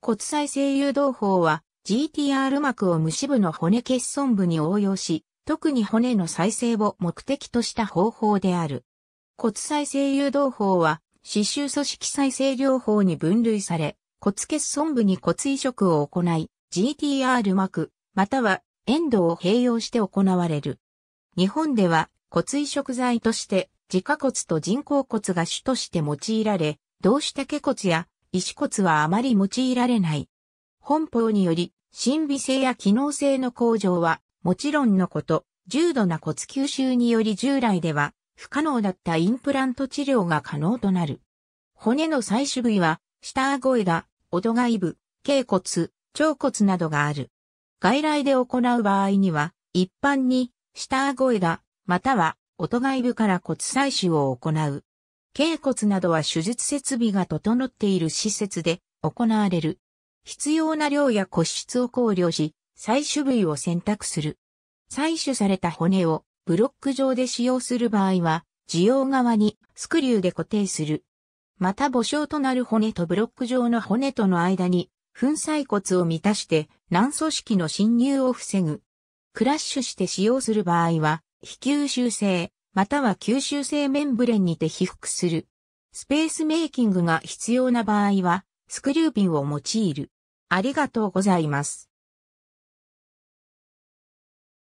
骨再生誘導法は GTR 膜を無支部の骨欠損部に応用し、特に骨の再生を目的とした方法である。骨再生誘導法は、刺繍組織再生療法に分類され、骨欠損部に骨移植を行い、GTR 膜、またはエンドを併用して行われる。日本では骨移植剤として、自家骨と人工骨が主として用いられ、同種竹骨や石骨はあまり用いられない。本法により、神秘性や機能性の向上は、もちろんのこと、重度な骨吸収により従来では、不可能だったインプラント治療が可能となる。骨の採取部位は、下顎枝、音外部、頸骨、腸骨などがある。外来で行う場合には、一般に、下顎枝、または、音外部から骨採取を行う。頸骨などは手術設備が整っている施設で行われる。必要な量や骨質を考慮し、採取部位を選択する。採取された骨をブロック状で使用する場合は、需要側にスクリューで固定する。また母傷となる骨とブロック状の骨との間に、粉砕骨を満たして軟組織の侵入を防ぐ。クラッシュして使用する場合は、非吸収性、または吸収性メンブレンにて被覆する。スペースメイキングが必要な場合は、スクリューピンを用いる。ありがとうございます。